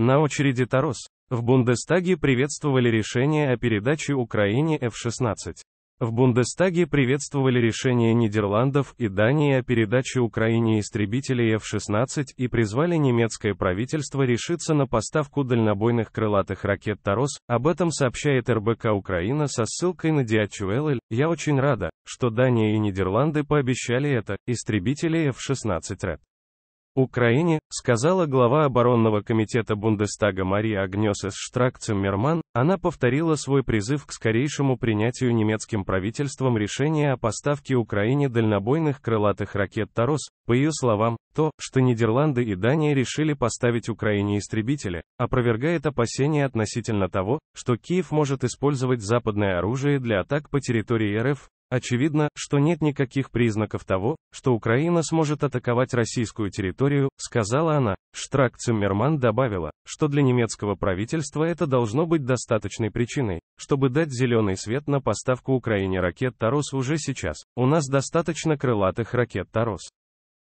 На очереди Тарос. В Бундестаге приветствовали решение о передаче Украине F-16. В Бундестаге приветствовали решение Нидерландов и Дании о передаче Украине истребителей F-16 и призвали немецкое правительство решиться на поставку дальнобойных крылатых ракет «Тарос», об этом сообщает РБК Украина со ссылкой на DHL. Я очень рада, что Дания и Нидерланды пообещали это, истребители F-16 Red. Украине, сказала глава оборонного комитета Бундестага Мария Агнесес Штракцем-Мерман, она повторила свой призыв к скорейшему принятию немецким правительством решения о поставке Украине дальнобойных крылатых ракет «Тарос». По ее словам, то, что Нидерланды и Дания решили поставить Украине истребители, опровергает опасения относительно того, что Киев может использовать западное оружие для атак по территории РФ, Очевидно, что нет никаких признаков того, что Украина сможет атаковать российскую территорию, сказала она. Штрак Циммерман добавила, что для немецкого правительства это должно быть достаточной причиной, чтобы дать зеленый свет на поставку Украине ракет «Тарос» уже сейчас. У нас достаточно крылатых ракет «Тарос».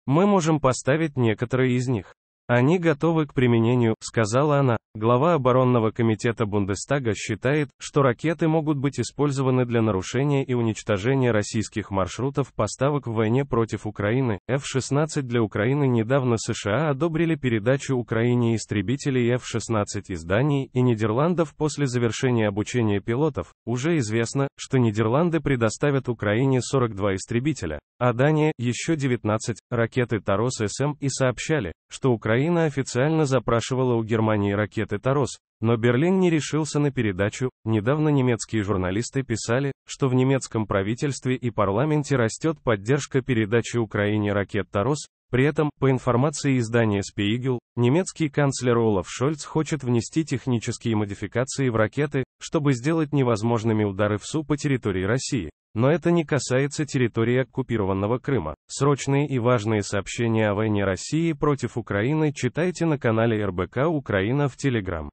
Мы можем поставить некоторые из них. Они готовы к применению, сказала она. Глава оборонного комитета Бундестага считает, что ракеты могут быть использованы для нарушения и уничтожения российских маршрутов поставок в войне против Украины. F-16 для Украины недавно США одобрили передачу Украине истребителей F-16 из Дании и Нидерландов после завершения обучения пилотов. Уже известно, что Нидерланды предоставят Украине 42 истребителя, а Дания еще 19 ракеты Тарос СМ и сообщали, что Украина Украина официально запрашивала у Германии ракеты «Тарос», но Берлин не решился на передачу. Недавно немецкие журналисты писали, что в немецком правительстве и парламенте растет поддержка передачи Украине ракет «Тарос», при этом, по информации издания Spiegel, немецкий канцлер Олаф Шольц хочет внести технические модификации в ракеты, чтобы сделать невозможными удары в Су по территории России. Но это не касается территории оккупированного Крыма. Срочные и важные сообщения о войне России против Украины читайте на канале РБК Украина в Телеграм.